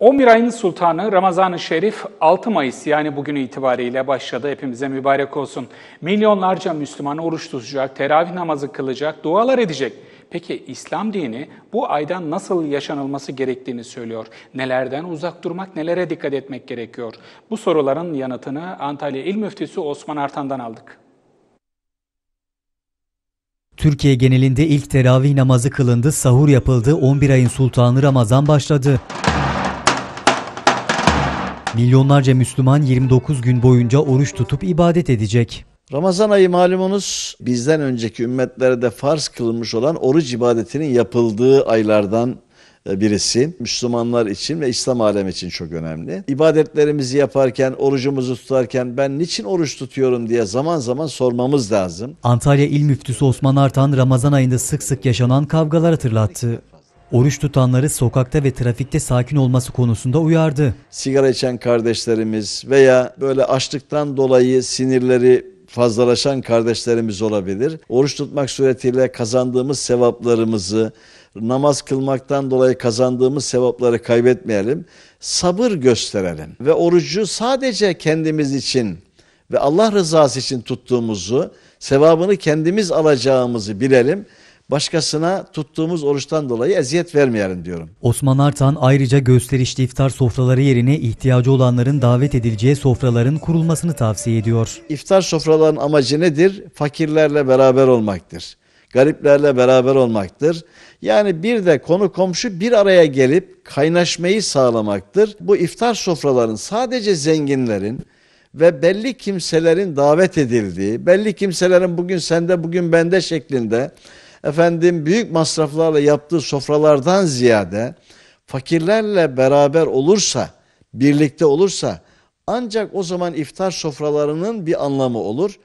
11 ayın sultanı Ramazan-ı Şerif 6 Mayıs yani bugün itibariyle başladı. Hepimize mübarek olsun. Milyonlarca Müslüman oruç tutacak, teravih namazı kılacak, dualar edecek. Peki İslam dini bu aydan nasıl yaşanılması gerektiğini söylüyor. Nelerden uzak durmak, nelere dikkat etmek gerekiyor? Bu soruların yanıtını Antalya İl Müftüsü Osman Artan'dan aldık. Türkiye genelinde ilk teravih namazı kılındı, sahur yapıldı, 11 ayın sultanı Ramazan başladı. Milyonlarca Müslüman 29 gün boyunca oruç tutup ibadet edecek. Ramazan ayı malumunuz bizden önceki ümmetlerde farz kılınmış olan oruç ibadetinin yapıldığı aylardan e, birisi. Müslümanlar için ve İslam alemi için çok önemli. İbadetlerimizi yaparken, orucumuzu tutarken ben niçin oruç tutuyorum diye zaman zaman sormamız lazım. Antalya İl Müftüsü Osman Artan Ramazan ayında sık sık yaşanan kavgalar hatırlattı. Oruç tutanları sokakta ve trafikte sakin olması konusunda uyardı. Sigara içen kardeşlerimiz veya böyle açlıktan dolayı sinirleri fazlalaşan kardeşlerimiz olabilir. Oruç tutmak suretiyle kazandığımız sevaplarımızı, namaz kılmaktan dolayı kazandığımız sevapları kaybetmeyelim. Sabır gösterelim ve orucu sadece kendimiz için ve Allah rızası için tuttuğumuzu, sevabını kendimiz alacağımızı bilelim başkasına tuttuğumuz oruçtan dolayı eziyet vermeyelim diyorum. Osman Artan ayrıca gösterişli iftar sofraları yerine ihtiyacı olanların davet edileceği sofraların kurulmasını tavsiye ediyor. İftar sofraların amacı nedir? Fakirlerle beraber olmaktır. Gariplerle beraber olmaktır. Yani bir de konu komşu bir araya gelip kaynaşmayı sağlamaktır. Bu iftar sofraların sadece zenginlerin, ve belli kimselerin davet edildiği, belli kimselerin bugün sende bugün bende şeklinde efendim büyük masraflarla yaptığı sofralardan ziyade fakirlerle beraber olursa, birlikte olursa ancak o zaman iftar sofralarının bir anlamı olur.